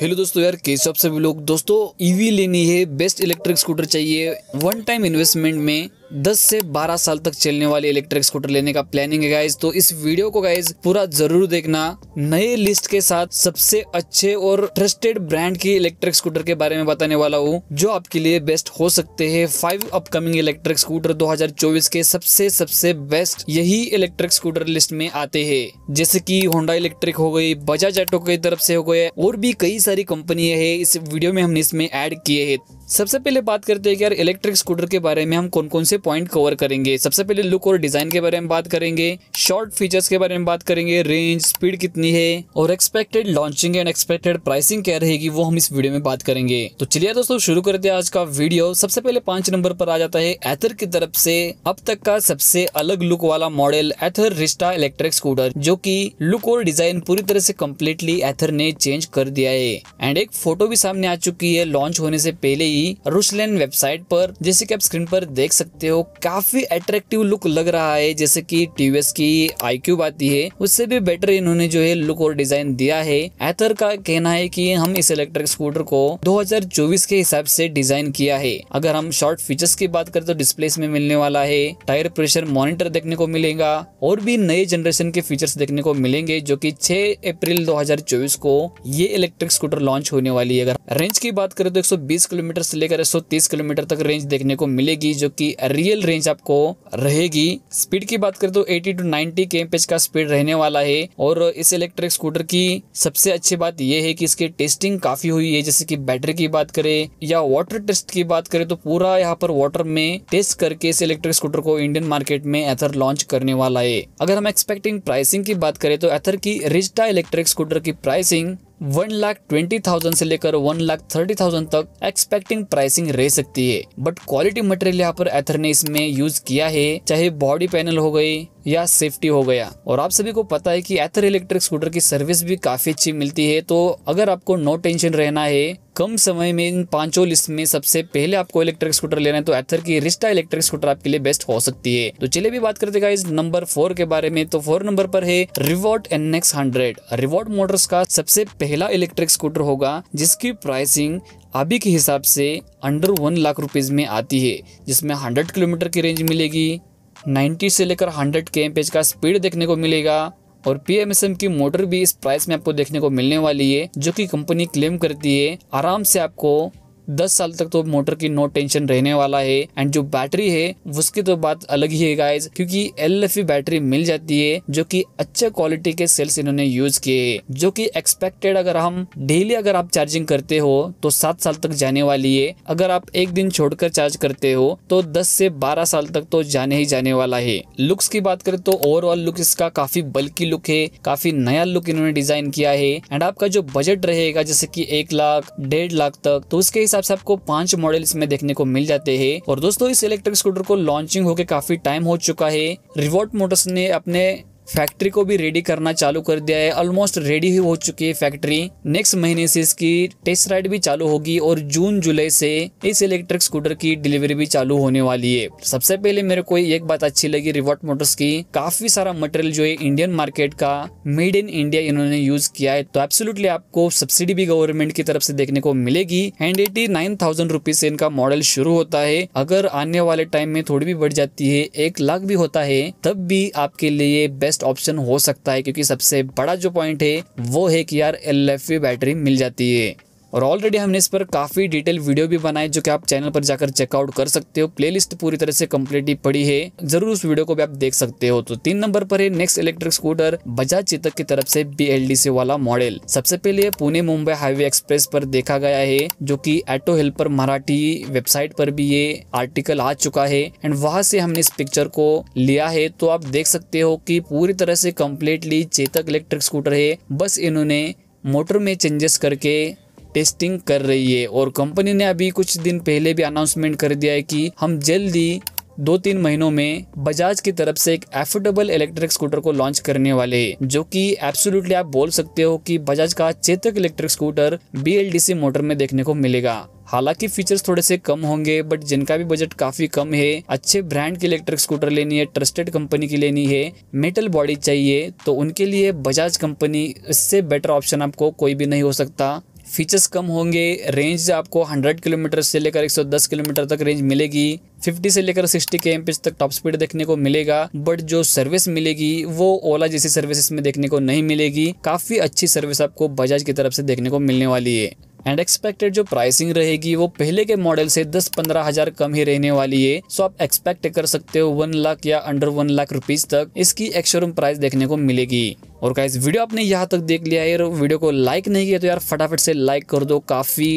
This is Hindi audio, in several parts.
हेलो दोस्तों यार कैसे आप सभी लोग दोस्तों ईवी e लेनी है बेस्ट इलेक्ट्रिक स्कूटर चाहिए वन टाइम इन्वेस्टमेंट में 10 से 12 साल तक चलने वाली इलेक्ट्रिक स्कूटर लेने का प्लानिंग है गाइज तो इस वीडियो को गाइज पूरा जरूर देखना नए लिस्ट के साथ सबसे अच्छे और ट्रस्टेड ब्रांड की इलेक्ट्रिक स्कूटर के बारे में बताने वाला हूँ जो आपके लिए बेस्ट हो सकते हैं फाइव अपकमिंग इलेक्ट्रिक स्कूटर 2024 के सबसे सबसे बेस्ट यही इलेक्ट्रिक स्कूटर लिस्ट में आते हैं जैसे की होंडा इलेक्ट्रिक हो गई बजाज ऑटो की तरफ से हो गए और भी कई सारी कंपनियां है इस वीडियो में हमने इसमें एड किए है सबसे पहले बात करते हैं कि यार इलेक्ट्रिक स्कूटर के बारे में हम कौन कौन से पॉइंट कवर करेंगे सबसे पहले लुक और डिज़ाइन के बारे में बात करेंगे शॉर्ट फीचर्स के बारे में बात करेंगे रेंज स्पीड कितनी है और expected launching and expected pricing क्या रहेगी वो हम इस वीडियो में बात करेंगे तो चलिए दोस्तों शुरू करते हैं आज का वीडियो सबसे पहले पांच नंबर पर आ जाता है एथर की तरफ से अब तक का सबसे अलग लुक वाला model Ather Rizta electric scooter जो की लुक और डिजाइन पूरी तरह से कम्प्लीटली एथर ने चेंज कर दिया है एंड एक फोटो भी सामने आ चुकी है लॉन्च होने से पहले की रुशलेन वेबसाइट पर जैसे कि आप स्क्रीन पर देख सकते हो काफी अट्रैक्टिव लुक लग रहा है जैसे कि टीवीएस की आई क्यूब आती है उससे भी बेटर इन्होंने जो है लुक और डिजाइन दिया है एथर का कहना है कि हम इस इलेक्ट्रिक स्कूटर को 2024 के हिसाब से डिजाइन किया है अगर हम शॉर्ट फीचर्स की बात करें तो डिस्प्ले में मिलने वाला है टायर प्रेशर मॉनिटर देखने को मिलेगा और भी नए जनरेशन के फीचर्स देखने को मिलेंगे जो की छह अप्रैल 2024 को ये इलेक्ट्रिक स्कूटर लॉन्च होने वाली है अगर रेंज की बात करें तो 120 किलोमीटर से लेकर 130 किलोमीटर तक रेंज देखने को मिलेगी जो कि रियल रेंज आपको रहेगी स्पीड की बात करें तो 80 टू 90 के का स्पीड रहने वाला है और इस इलेक्ट्रिक स्कूटर की सबसे अच्छी बात यह है कि इसकी टेस्टिंग काफी हुई है जैसे की बैटरी की बात करे या वाटर टेस्ट की बात करें तो पूरा यहाँ पर वाटर में टेस्ट करके इस इलेक्ट्रिक स्कूटर को इंडियन मार्केट में एथर लॉन्च करने वाला है अगर हम एक्सपेक्टिंग प्राइसिंग की बात करें तो एथर की रिजटा इलेक्ट्रिक स्कूटर की pricing one lakh twenty thousand से लेकर वन लाख थर्टी थाउजेंड तक एक्सपेक्टिंग प्राइसिंग रह सकती है बट क्वालिटी मटेरियल यहाँ पर एथर ने इसमें यूज किया है चाहे बॉडी पैनल हो गई या सेफ्टी हो गया और आप सभी को पता है कि एथर इलेक्ट्रिक स्कूटर की सर्विस भी काफी अच्छी मिलती है तो अगर आपको नो टेंशन रहना है कम समय में इन पांचों लिस्ट में सबसे पहले आपको इलेक्ट्रिक स्कूटर लेना है तो एथर की रिश्ता इलेक्ट्रिक स्कूटर आपके लिए बेस्ट हो सकती है तो चलिए भी बात करते इस नंबर फोर के बारे में तो फोर नंबर पर है Revolt N X hundred Revolt Motors का सबसे पहला इलेक्ट्रिक स्कूटर होगा जिसकी प्राइसिंग अभी के हिसाब से अंडर वन लाख रुपीज में आती है जिसमें हंड्रेड किलोमीटर की रेंज मिलेगी 90 से लेकर 100 के एम का स्पीड देखने को मिलेगा और पी की मोटर भी इस प्राइस में आपको देखने को मिलने वाली है जो कि कंपनी क्लेम करती है आराम से आपको दस साल तक तो मोटर की नो टेंशन रहने वाला है एंड जो बैटरी है उसकी तो बात अलग ही है गाइज क्योंकि एल बैटरी e मिल जाती है जो कि अच्छे क्वालिटी के सेल्स इन्होंने यूज किए जो कि एक्सपेक्टेड अगर हम डेली अगर आप चार्जिंग करते हो तो सात साल तक जाने वाली है अगर आप एक दिन छोड़कर चार्ज करते हो तो दस से बारह साल तक तो जाने ही जाने वाला है लुक्स की बात करें तो ओवरऑल लुक इसका काफी बल्कि लुक है काफी नया लुक इन्होंने डिजाइन किया है एंड आपका जो बजट रहेगा जैसे की एक लाख डेढ़ लाख तक तो उसके हिसाब हिसाब से आपको पांच मॉडल इसमें देखने को मिल जाते हैं और दोस्तों इस इलेक्ट्रिक स्कूटर को लॉन्चिंग होकर काफी टाइम हो चुका है रिवॉर्ट मोटर्स ने अपने फैक्ट्री को भी रेडी करना चालू कर दिया है ऑलमोस्ट रेडी ही हो चुकी है फैक्ट्री नेक्स्ट महीने से इसकी टेस्ट राइड भी चालू होगी और जून जुलाई से इस इलेक्ट्रिक स्कूटर की डिलीवरी भी चालू होने वाली है सबसे पहले मेरे को एक बात अच्छी लगी रिवॉर्ट मोटर्स की काफी सारा मटेरियल जो है इंडियन मार्केट का मेड इन इंडिया इन्होंने यूज किया है तो एब्सोलूटली आपको सब्सिडी भी गवर्नमेंट की तरफ से देखने को मिलेगी and eighty nine thousand rupees से इनका मॉडल शुरू होता है अगर आने वाले टाइम में थोड़ी भी बढ़ जाती है एक लाख भी होता है तब भी आपके लिए बेस्ट बेस्ट ऑप्शन हो सकता है क्योंकि सबसे बड़ा जो पॉइंट है वो है कि यार एल बैटरी मिल जाती है और ऑलरेडी हमने इस पर काफ़ी डिटेल वीडियो भी बनाए जो कि आप चैनल पर जाकर चेकआउट कर सकते हो प्लेलिस्ट पूरी तरह से कम्प्लीटली पड़ी है जरूर उस वीडियो को भी आप देख सकते हो तो तीन नंबर पर है next electric scooter Bajaj Chetak की तरफ से बी वाला मॉडल सबसे पहले पुणे मुंबई हाईवे एक्सप्रेस पर देखा गया है जो की एटो हेल्पर मराठी वेबसाइट पर भी ये आर्टिकल आ चुका है एंड वहां से हमने इस पिक्चर को लिया है तो आप देख सकते हो कि पूरी तरह से कम्प्लीटली चेतक इलेक्ट्रिक स्कूटर है बस इन्होंने मोटर में चेंजेस करके टेस्टिंग कर रही है और कंपनी ने अभी कुछ दिन पहले भी अनाउंसमेंट कर दिया है कि हम जल्दी दो तीन महीनों में बजाज की तरफ से एक एफोर्डेबल इलेक्ट्रिक स्कूटर को लॉन्च करने वाले हैं जो कि एब्सोल्युटली आप बोल सकते हो कि बजाज का Chetak electric scooter B motor में देखने को मिलेगा हालांकि फीचर्स थोड़े से कम होंगे बट जिनका भी बजट काफी कम है अच्छे ब्रांड की इलेक्ट्रिक स्कूटर लेनी है ट्रस्टेड कंपनी की लेनी है मेटल बॉडी चाहिए तो उनके लिए बजाज कंपनी इससे बेटर ऑप्शन आपको कोई भी नहीं हो सकता फीचर्स कम होंगे रेंज आपको 100 किलोमीटर से लेकर 110 किलोमीटर तक रेंज मिलेगी 50 से लेकर 60 के तक टॉप स्पीड देखने को मिलेगा बट जो सर्विस मिलेगी वो ओला जैसी सर्विस इसमें देखने को नहीं मिलेगी काफ़ी अच्छी सर्विस आपको बजाज की तरफ से देखने को मिलने वाली है एंड एक्सपेक्टेड जो प्राइसिंग रहेगी वो पहले के मॉडल से दस पंद्रह हजार कम ही रहने वाली है सो आप एक्सपेक्ट कर सकते हो वन लाख या अंडर वन लाख रुपीज तक इसकी एक्शोरूम प्राइस देखने को मिलेगी और गाइज वीडियो आपने यहाँ तक देख लिया यार वीडियो को लाइक नहीं किया तो यार फटाफट से लाइक कर दो काफ़ी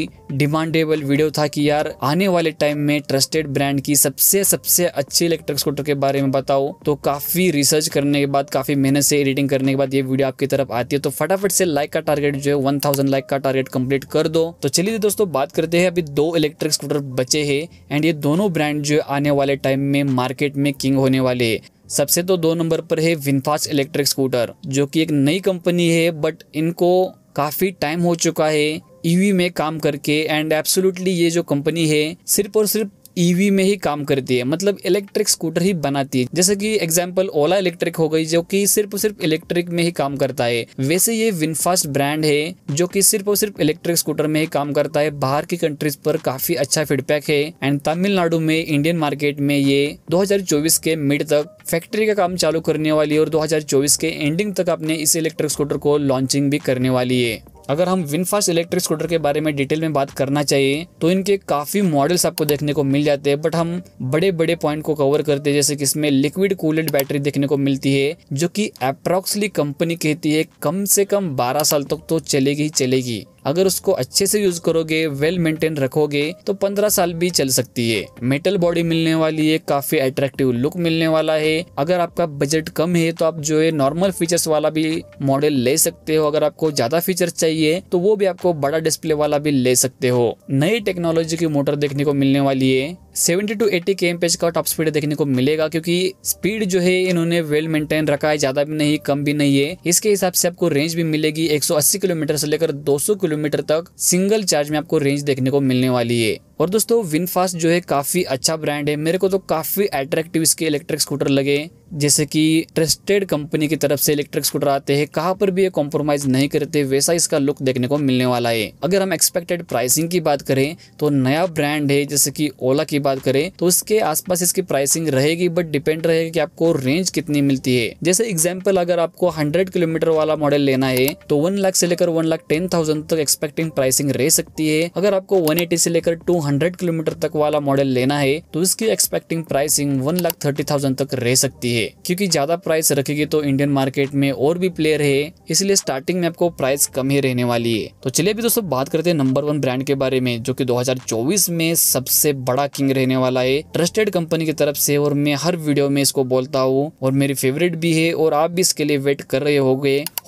डिमांडेबल वीडियो था कि यार आने वाले टाइम में ट्रस्टेड ब्रांड की सबसे सबसे अच्छी इलेक्ट्रिक स्कूटर के बारे में बताओ तो काफ़ी रिसर्च करने के बाद काफ़ी मेहनत से एडिटिंग करने के बाद ये वीडियो आपकी तरफ आती है तो फटाफट से लाइक का टारगेट जो है वन थाउजेंड लाइक का टारगेट कम्प्लीट कर दो तो चलिए दोस्तों बात करते हैं अभी दो इलेक्ट्रिक स्कूटर बचे है एंड ये दोनों ब्रांड जो आने वाले टाइम में मार्केट में किंग होने वाले है सबसे तो दो नंबर पर है विनफास्ट इलेक्ट्रिक स्कूटर जो कि एक नई कंपनी है बट इनको काफ़ी टाइम हो चुका है ईवी e में काम करके एंड एब्सोल्युटली ये जो कंपनी है सिर्फ और सिर्फ ईवी e में ही काम करती है मतलब इलेक्ट्रिक स्कूटर ही बनाती है जैसे कि एग्जाम्पल ओला इलेक्ट्रिक हो गई जो कि सिर्फ सिर्फ इलेक्ट्रिक में ही काम करता है वैसे ये विनफास्ट ब्रांड है जो कि सिर्फ और सिर्फ इलेक्ट्रिक स्कूटर में ही काम करता है बाहर की कंट्रीज पर काफी अच्छा फीडबैक है एंड तमिलनाडु में इंडियन मार्केट में ये दो के मिड तक फैक्ट्री का काम चालू करने वाली है और 2024 के एंडिंग तक अपने इस इलेक्ट्रिक स्कूटर को लॉन्चिंग भी करने वाली है अगर हम विनफास्ट इलेक्ट्रिक स्कूटर के बारे में डिटेल में बात करना चाहिए तो इनके काफी मॉडल्स आपको देखने को मिल जाते हैं बट हम बड़े बड़े पॉइंट को कवर करते हैं जैसे कि इसमें लिक्विड कूलेड बैटरी देखने को मिलती है जो कि अप्रोक्सली कंपनी कहती है कम से कम 12 साल तक तो चलेगी ही चलेगी अगर उसको अच्छे से यूज करोगे वेल मेंटेन रखोगे तो पंद्रह साल भी चल सकती है मेटल बॉडी मिलने वाली है काफी अट्रैक्टिव लुक मिलने वाला है अगर आपका बजट कम है तो आप जो है नॉर्मल फीचर्स वाला भी मॉडल ले सकते हो अगर आपको ज्यादा फीचर चाहिए तो वो भी आपको बड़ा डिस्प्ले वाला भी ले सकते हो नई टेक्नोलॉजी की मोटर देखने को मिलने वाली है 70 टू 80 के एमपेज का टॉप स्पीड देखने को मिलेगा क्योंकि स्पीड जो है इन्होंने वेल मेंटेन रखा है ज्यादा भी नहीं कम भी नहीं है इसके हिसाब से आपको रेंज भी मिलेगी 180 किलोमीटर से लेकर 200 किलोमीटर किलोमीटर तक सिंगल चार्ज में आपको रेंज देखने को मिलने वाली है और दोस्तों विनफास्ट जो है काफ़ी अच्छा ब्रांड है मेरे को तो काफ़ी अट्रैक्टिव इसके इलेक्ट्रिक स्कूटर लगे जैसे कि ट्रस्टेड कंपनी की तरफ से इलेक्ट्रिक स्कूटर आते हैं कहाँ पर भी ये कॉम्प्रोमाइज नहीं करते वैसा इसका लुक देखने को मिलने वाला है अगर हम एक्सपेक्टेड प्राइसिंग की बात करें तो नया ब्रांड है जैसे कि ओला की बात करें तो उसके आसपास इसकी प्राइसिंग रहेगी बट डिपेंड रहेगा कि आपको रेंज कितनी मिलती है जैसे एग्जाम्पल अगर आपको हंड्रेड किलोमीटर वाला मॉडल लेना है तो वन लाख से लेकर वन लाख टेन थाउजेंड तक एक्सपेक्टिंग प्राइसिंग रह सकती है अगर आपको वन एटी से लेकर टू हंड्रेड किलोमीटर तक वाला मॉडल लेना है तो इसकी expecting pricing one lakh thirty thousand तक रह सकती है क्योंकि ज्यादा प्राइस रखेगी तो इंडियन मार्केट में और भी प्लेयर है इसलिए स्टार्टिंग में आपको प्राइस कम ही रहने वाली है तो चलिए अभी दोस्तों बात करते हैं नंबर वन ब्रांड के बारे में जो की दो में सबसे बड़ा किंग रहने वाला है ट्रस्टेड कंपनी की तरफ से और मैं हर वीडियो में इसको बोलता हूँ और मेरी फेवरेट भी है और आप भी इसके लिए वेट कर रहे हो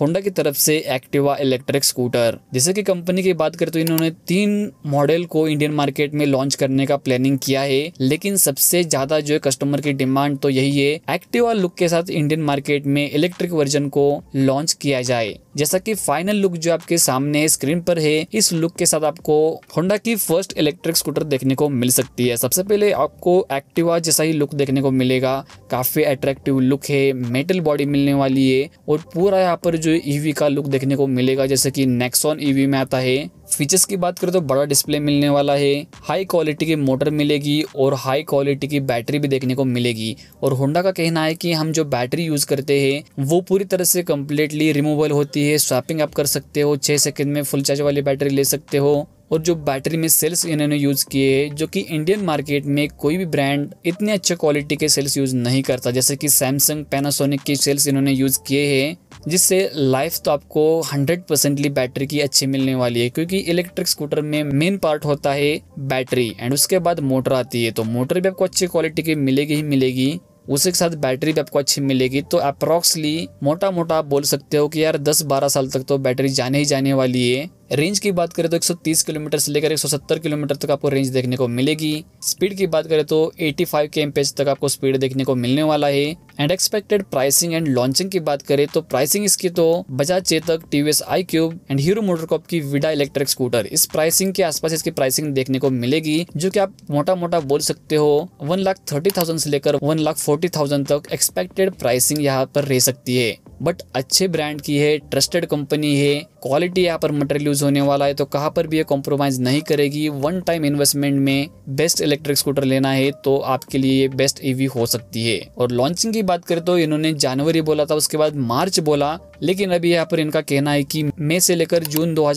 होंडा की तरफ से एक्टिवा इलेक्ट्रिक स्कूटर जैसे की कंपनी की बात करें तो इन्होंने तीन मॉडल को इंडियन मार्केट मार्केट में लॉन्च करने का प्लानिंग किया है लेकिन सबसे ज्यादा जो है कस्टमर की डिमांड तो यही है एक्टिवा लुक के साथ इंडियन मार्केट में इलेक्ट्रिक वर्जन को लॉन्च किया जाए जैसा कि फाइनल लुक जो आपके सामने स्क्रीन पर है इस लुक के साथ आपको होंडा की फर्स्ट इलेक्ट्रिक स्कूटर देखने को मिल सकती है सबसे पहले आपको एक्टिवा जैसा ही लुक देखने को मिलेगा काफी अट्रैक्टिव लुक है मेटल बॉडी मिलने वाली है और पूरा यहाँ पर जो ईवी e का लुक देखने को मिलेगा जैसे कि नेक्सॉन ईवी e में आता है फीचर्स की बात करें तो बड़ा डिस्प्ले मिलने वाला है हाई क्वालिटी की मोटर मिलेगी और हाई क्वालिटी की बैटरी भी देखने को मिलेगी और होंडा का कहना है कि हम जो बैटरी यूज़ करते हैं वो पूरी तरह से कम्प्लीटली रिमूवल होती है स्वैपिंग आप कर सकते हो छः सेकेंड में फुल चार्ज वाली बैटरी ले सकते हो और जो बैटरी में सेल्स इन्होंने यूज़ किए हैं जो कि इंडियन मार्केट में कोई भी ब्रांड इतने अच्छे क्वालिटी के सेल्स यूज़ नहीं करता जैसे कि सैमसंग पैनासोनिक के सेल्स इन्होंने यूज़ किए हैं जिससे लाइफ तो आपको हंड्रेड परसेंटली बैटरी की अच्छी मिलने वाली है क्योंकि इलेक्ट्रिक स्कूटर में मेन पार्ट होता है बैटरी एंड उसके बाद मोटर आती है तो मोटर भी आपको अच्छी क्वालिटी की मिलेगी ही मिलेगी उसी के साथ बैटरी भी आपको अच्छी मिलेगी तो अप्रॉक्सली मोटा मोटा आप बोल सकते हो कि यार 10-12 साल तक तो बैटरी जाने ही जाने वाली है रेंज की बात करें तो 130 किलोमीटर से लेकर 170 किलोमीटर तक आपको रेंज देखने को मिलेगी स्पीड की बात करें तो 85 फाइव के तक आपको स्पीड देखने को मिलने वाला है and expected pricing and launching की बात करें तो प्राइसिंग इसकी तो Bajaj Chetak TVS iQube and Hero MotoCorp की विडा इलेक्ट्रिक स्कूटर इस प्राइसिंग के आसपास इसकी प्राइसिंग देखने को मिलेगी जो की आप मोटा मोटा बोल सकते हो वन लाख थर्टी थाउजेंड से लेकर वन लाख फोर्टी थाउजेंड तक एक्सपेक्टेड प्राइसिंग यहाँ पर रह सकती है बट अच्छे ब्रांड की है ट्रस्टेड कंपनी है क्वालिटी यहाँ पर मटेरियल यूज होने वाला है तो कहाँ पर भी ये कॉम्प्रोमाइज नहीं करेगी वन टाइम इन्वेस्टमेंट में बेस्ट इलेक्ट्रिक स्कूटर लेना है तो आपके लिए ये बेस्ट ईवी हो सकती है और लॉन्चिंग की बात करें तो इन्होंने जनवरी बोला था उसके बाद मार्च बोला लेकिन अभी यहाँ पर इनका कहना है की मई से लेकर जून दो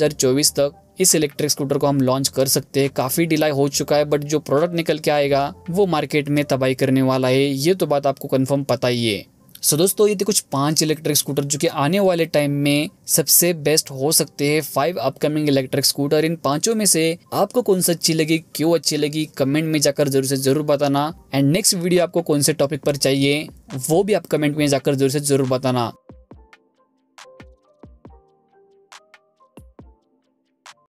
तक इस इलेक्ट्रिक स्कूटर को हम लॉन्च कर सकते हैं काफी डिलाय हो चुका है बट जो प्रोडक्ट निकल के आएगा वो मार्केट में तबाही करने वाला है ये तो बात आपको कंफर्म पता ही है सो दोस्तों ये थे कुछ पांच इलेक्ट्रिक स्कूटर जो कि आने वाले टाइम में सबसे बेस्ट हो सकते हैं फाइव अपकमिंग इलेक्ट्रिक स्कूटर इन पांचों में से आपको कौन सा अच्छी लगी क्यों अच्छी लगी कमेंट में जाकर जरूर से जरूर बताना एंड नेक्स्ट वीडियो आपको कौन से टॉपिक पर चाहिए वो भी आप कमेंट में जाकर जरूर से जरूर बताना